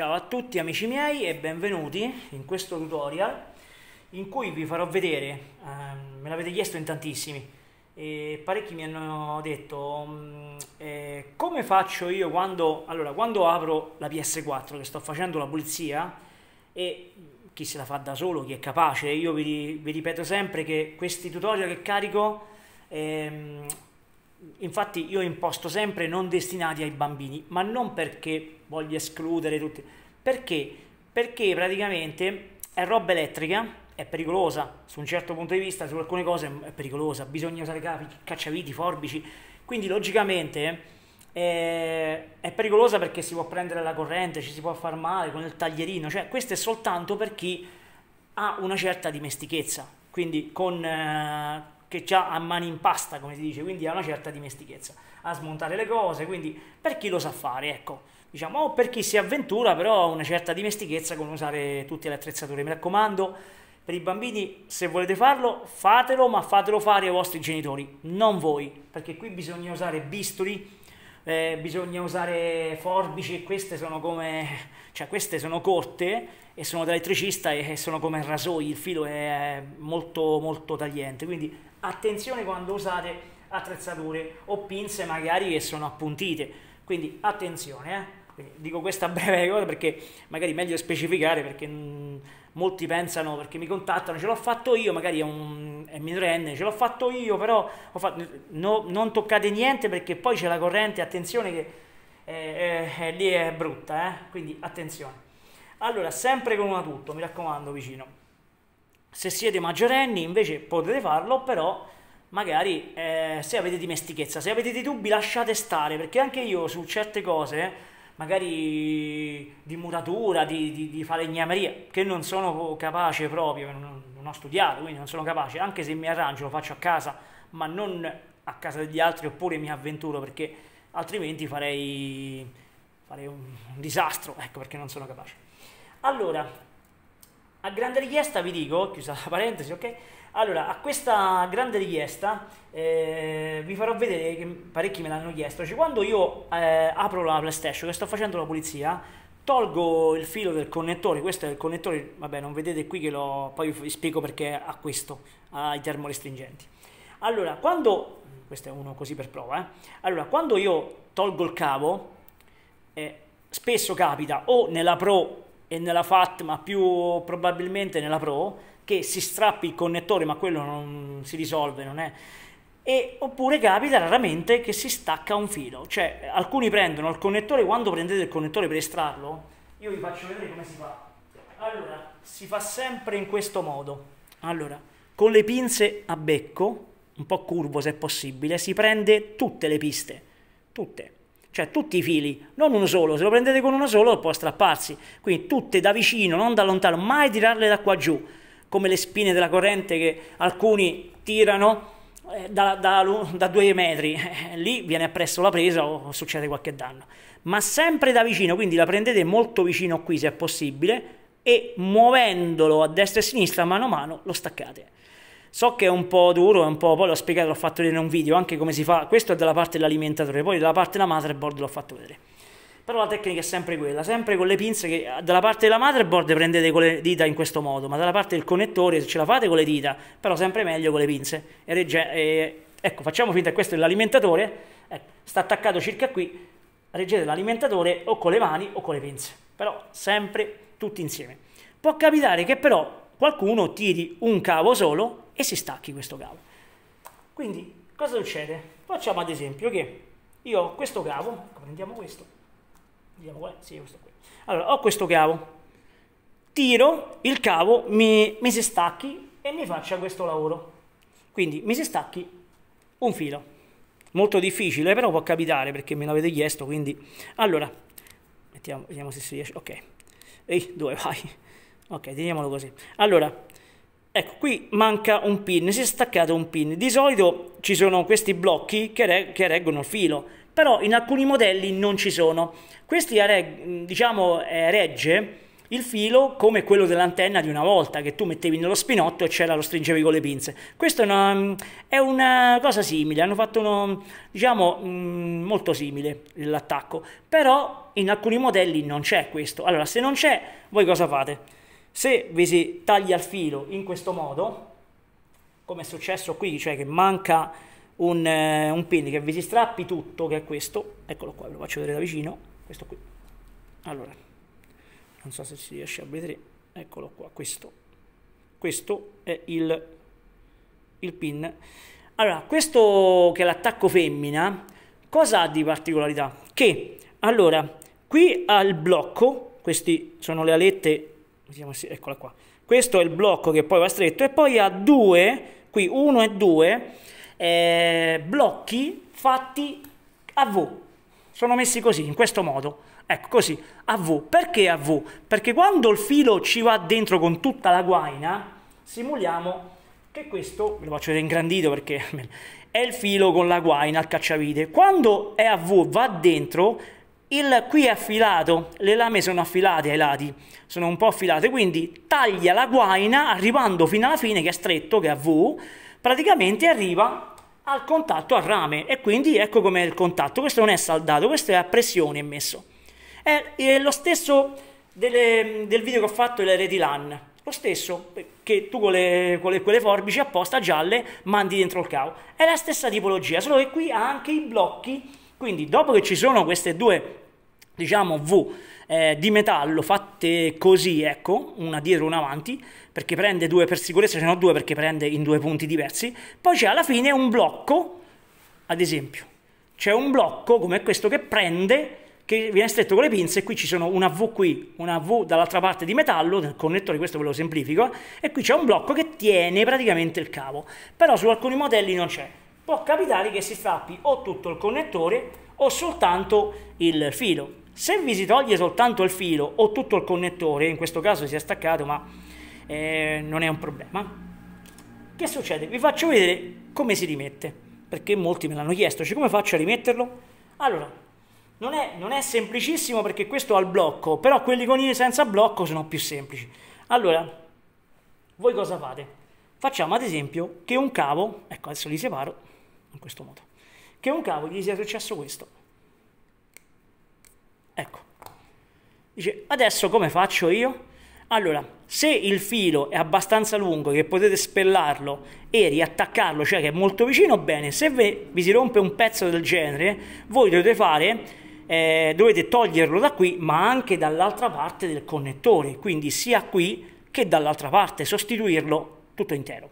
Ciao a tutti amici miei e benvenuti in questo tutorial in cui vi farò vedere, eh, me l'avete chiesto in tantissimi e parecchi mi hanno detto mm, eh, come faccio io quando, allora, quando apro la PS4 che sto facendo la pulizia e chi se la fa da solo, chi è capace, io vi, vi ripeto sempre che questi tutorial che carico eh, infatti io imposto sempre non destinati ai bambini, ma non perché voglio escludere tutti, perché? Perché praticamente è roba elettrica, è pericolosa, su un certo punto di vista, su alcune cose mm, è pericolosa, bisogna usare cacciaviti, forbici, quindi logicamente eh, è pericolosa perché si può prendere la corrente, ci si può far male con il taglierino, cioè questo è soltanto per chi ha una certa dimestichezza, quindi con... Eh, che già ha mani in pasta, come si dice, quindi ha una certa dimestichezza a smontare le cose, quindi per chi lo sa fare, ecco. Diciamo, o per chi si avventura, però ha una certa dimestichezza con usare tutte le attrezzature. Mi raccomando, per i bambini, se volete farlo, fatelo, ma fatelo fare ai vostri genitori, non voi, perché qui bisogna usare bisturi, eh, bisogna usare forbici, queste sono come, cioè queste sono corte e sono da elettricista e sono come rasoi, il filo è molto molto tagliente, quindi Attenzione quando usate attrezzature o pinze magari che sono appuntite, quindi attenzione. Eh? dico questa breve cosa perché magari è meglio specificare perché mm, molti pensano perché mi contattano ce l'ho fatto io magari è un è minorenne ce l'ho fatto io però fatto, no, non toccate niente perché poi c'è la corrente attenzione che eh, eh, eh, lì è brutta eh? quindi attenzione allora sempre con una tutto mi raccomando vicino se siete maggiorenni invece potete farlo, però magari eh, se avete dimestichezza, se avete dei dubbi lasciate stare, perché anche io su certe cose magari di muratura, di, di, di falegnameria, che non sono capace proprio, non, non, ho studiato, quindi non sono capace, anche se mi arrangio lo faccio a casa, ma non a casa degli altri oppure mi avventuro perché altrimenti farei, farei un, un disastro, ecco perché non sono capace. Allora, a grande richiesta vi dico, chiusa la parentesi, ok? Allora, a questa grande richiesta eh, vi farò vedere che parecchi me l'hanno chiesto. Cioè, quando io eh, apro la PlayStation, che sto facendo la pulizia, tolgo il filo del connettore, questo è il connettore, vabbè non vedete qui che lo, poi vi spiego perché ha questo, ai termorestringenti. Allora, quando, questo è uno così per prova, eh? allora quando io tolgo il cavo, eh, spesso capita o nella Pro e nella FAT, ma più probabilmente nella Pro, che si strappi il connettore, ma quello non si risolve, non è... E, oppure capita raramente che si stacca un filo, cioè alcuni prendono il connettore, quando prendete il connettore per estrarlo, io vi faccio vedere come si fa. Allora, si fa sempre in questo modo. Allora, con le pinze a becco, un po' curvo se possibile, si prende tutte le piste, tutte cioè tutti i fili, non uno solo, se lo prendete con uno solo può strapparsi, quindi tutte da vicino, non da lontano, mai tirarle da qua giù, come le spine della corrente che alcuni tirano eh, da, da, da due metri, eh, lì viene appresso la presa o succede qualche danno, ma sempre da vicino, quindi la prendete molto vicino qui se è possibile e muovendolo a destra e a sinistra mano a mano lo staccate. So che è un po' duro, è un po', poi l'ho spiegato, l'ho fatto vedere in un video, anche come si fa, questo è dalla parte dell'alimentatore, poi dalla parte della motherboard l'ho fatto vedere. Però la tecnica è sempre quella, sempre con le pinze che eh, dalla parte della motherboard prendete con le dita in questo modo, ma dalla parte del connettore ce la fate con le dita, però sempre meglio con le pinze. E regge, e, ecco, facciamo finta che questo è l'alimentatore, ecco, sta attaccato circa qui, reggete l'alimentatore o con le mani o con le pinze, però sempre tutti insieme. Può capitare che però qualcuno tiri un cavo solo e si stacchi questo cavo. Quindi cosa succede? Facciamo ad esempio che io ho questo cavo, ecco, prendiamo questo, vediamo qual sì, questo qui. Allora, ho questo cavo, tiro il cavo, mi, mi si stacchi e mi faccia questo lavoro. Quindi mi si stacchi un filo. Molto difficile, però può capitare perché me l'avete chiesto, quindi... Allora, mettiamo, vediamo se si riesce... Ok. Ehi, dove vai? Ok, teniamolo così. Allora, Ecco, qui manca un pin, si è staccato un pin. Di solito ci sono questi blocchi che, re che reggono il filo, però in alcuni modelli non ci sono. Questi diciamo, eh, regge il filo come quello dell'antenna di una volta che tu mettevi nello spinotto e c'era lo stringevi con le pinze. Questa è una, è una cosa simile, hanno fatto uno, diciamo, mm, molto simile l'attacco, però in alcuni modelli non c'è questo. Allora, se non c'è, voi cosa fate? Se vi si taglia il filo in questo modo, come è successo qui, cioè che manca un, eh, un pin, che vi si strappi tutto, che è questo, eccolo qua, ve lo faccio vedere da vicino, questo qui. Allora, non so se si riesce a vedere, eccolo qua, questo. Questo è il, il pin. Allora, questo che è l'attacco femmina, cosa ha di particolarità? Che, allora, qui al blocco, queste sono le alette Vediamo se, eccola qua. Questo è il blocco che poi va stretto e poi ha due, qui uno e due, eh, blocchi fatti a V. Sono messi così, in questo modo. Ecco, così, a V. Perché a V? Perché quando il filo ci va dentro con tutta la guaina, simuliamo che questo, ve lo faccio vedere ingrandito perché è il filo con la guaina al cacciavite. Quando è a V va dentro, il, qui è affilato, le lame sono affilate ai lati, sono un po' affilate, quindi taglia la guaina arrivando fino alla fine che è stretto, che è a V, praticamente arriva al contatto al rame e quindi ecco com'è il contatto, questo non è saldato, questo è a pressione messo. È, è lo stesso delle, del video che ho fatto delle reti LAN, lo stesso che tu con, le, con le, quelle forbici apposta gialle mandi dentro il cavo, è la stessa tipologia, solo che qui ha anche i blocchi quindi dopo che ci sono queste due diciamo V eh, di metallo fatte così, ecco, una dietro e una avanti, perché prende due per sicurezza, ce ne ho due perché prende in due punti diversi, poi c'è alla fine un blocco, ad esempio, c'è un blocco come questo che prende, che viene stretto con le pinze, e qui ci sono una V qui, una V dall'altra parte di metallo, nel connettore questo ve lo semplifico, eh, e qui c'è un blocco che tiene praticamente il cavo, però su alcuni modelli non c'è, può capitare che si strappi o tutto il connettore o soltanto il filo. Se vi si toglie soltanto il filo o tutto il connettore, in questo caso si è staccato ma eh, non è un problema, che succede? Vi faccio vedere come si rimette, perché molti me l'hanno chiesto, cioè come faccio a rimetterlo? Allora, non è, non è semplicissimo perché questo ha il blocco, però quelli con i senza blocco sono più semplici. Allora, voi cosa fate? Facciamo ad esempio che un cavo, ecco adesso li separo, in questo modo. Che un cavo gli sia successo questo. Ecco. Dice, adesso come faccio io? Allora, se il filo è abbastanza lungo che potete spellarlo e riattaccarlo, cioè che è molto vicino, bene. Se vi, vi si rompe un pezzo del genere, voi dovete fare eh, dovete toglierlo da qui ma anche dall'altra parte del connettore quindi sia qui che dall'altra parte sostituirlo tutto intero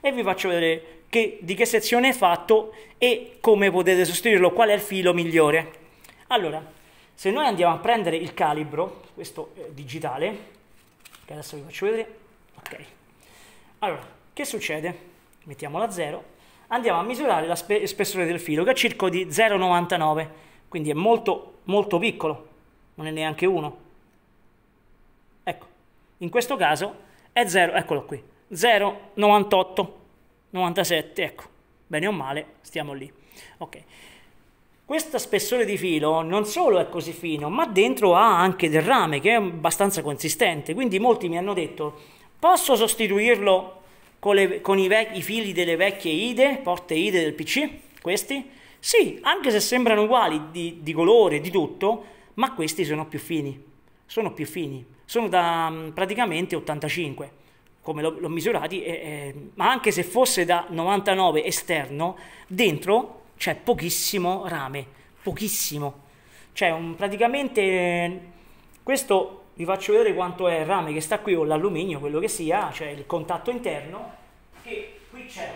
e vi faccio vedere che, di che sezione è fatto e come potete sostituirlo, qual è il filo migliore. Allora, se noi andiamo a prendere il calibro, questo digitale, che adesso vi faccio vedere, ok. Allora, che succede? Mettiamo a 0, andiamo a misurare la spe spessore del filo, che è circa di 0,99, quindi è molto, molto piccolo, non è neanche 1. Ecco, in questo caso è 0, eccolo qui, 0, 98, 97, ecco, bene o male, stiamo lì. Ok. Questo spessore di filo non solo è così fino, ma dentro ha anche del rame che è abbastanza consistente, quindi molti mi hanno detto posso sostituirlo con, le, con i, i, fili delle vecchie IDE, porte IDE del PC, questi? Sì, anche se sembrano uguali di, di colore, di tutto, ma questi sono più fini, sono più fini, sono da praticamente 85 come l'ho, misurati, eh, eh, ma anche se fosse da 99 esterno, dentro c'è pochissimo rame, pochissimo. Cioè un praticamente, questo vi faccio vedere quanto è il rame che sta qui o l'alluminio, quello che sia, cioè il contatto interno, che qui c'è,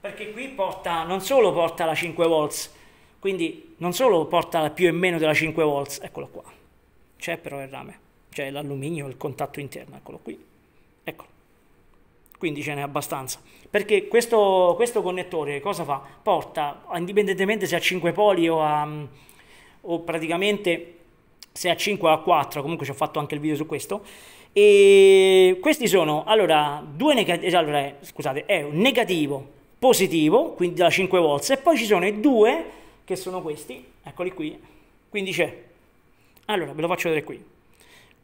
perché qui porta, non solo porta la 5 volts, quindi non solo porta più e meno della 5 volts, eccolo qua, c'è però il rame, cioè l'alluminio, il contatto interno, eccolo qui, eccolo quindi ce n'è abbastanza. Perché questo, questo connettore cosa fa? Porta, indipendentemente se a 5 poli o, a, mm, o praticamente se a 5 o a 4, comunque ci ho fatto anche il video su questo, e questi sono, allora, due negativi, allora, scusate, è un negativo positivo, quindi da 5 volts, e poi ci sono i due, che sono questi, eccoli qui, quindi c'è, allora, ve lo faccio vedere qui,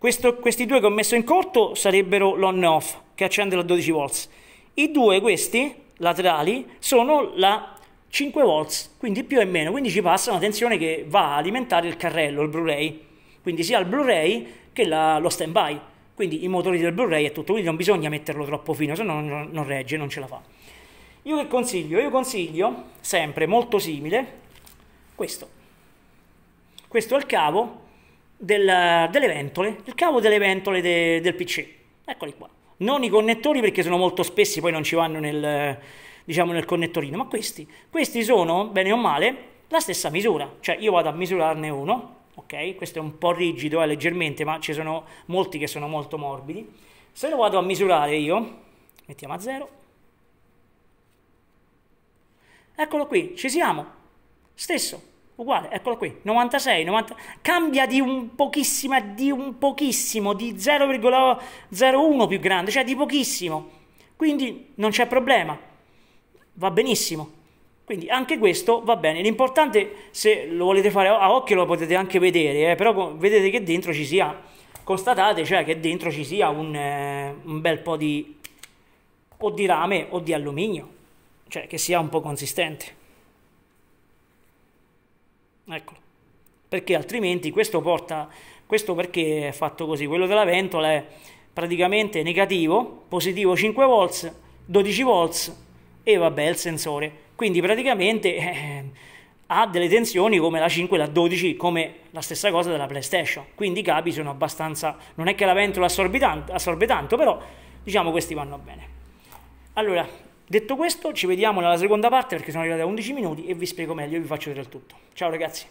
questo, questi due che ho messo in corto sarebbero l'on e off, che accende la 12 volts. I due, questi, laterali, sono la 5 volts, quindi più e meno, quindi ci passa una tensione che va a alimentare il carrello, il Blu-ray, quindi sia il Blu-ray che la, lo stand-by, quindi i motori del Blu-ray e tutto, quindi non bisogna metterlo troppo fino, se no non, non regge, non ce la fa. Io che consiglio? Io consiglio sempre molto simile questo. Questo è il cavo del, delle ventole, il cavo delle ventole de, del PC. Eccoli qua. Non i connettori perché sono molto spessi, poi non ci vanno nel, diciamo, nel connettorino, ma questi. Questi sono, bene o male, la stessa misura. Cioè io vado a misurarne uno, ok? Questo è un po' rigido, eh, leggermente, ma ci sono molti che sono molto morbidi. Se lo vado a misurare io, mettiamo a zero. Eccolo qui, ci siamo. Stesso, uguale, eccolo qui, 96, 90, cambia di un pochissima, di un pochissimo, di 0,01 più grande, cioè di pochissimo, quindi non c'è problema, va benissimo. Quindi anche questo va bene, l'importante se lo volete fare a occhio lo potete anche vedere, eh, però vedete che dentro ci sia, constatate cioè che dentro ci sia un, eh, un bel po' di o di rame o di alluminio, cioè che sia un po' consistente. Eccolo. Perché altrimenti questo porta, questo perché è fatto così, quello della ventola è praticamente negativo, positivo 5 volts, 12 volts e vabbè il sensore. Quindi praticamente eh, ha delle tensioni come la 5 e la 12, come la stessa cosa della PlayStation. Quindi i capi sono abbastanza... non è che la ventola assorbe tanto, assorbe tanto però diciamo questi vanno bene. Allora, Detto questo, ci vediamo nella seconda parte perché sono arrivati a 11 minuti e vi spiego meglio e vi faccio vedere il tutto. Ciao ragazzi!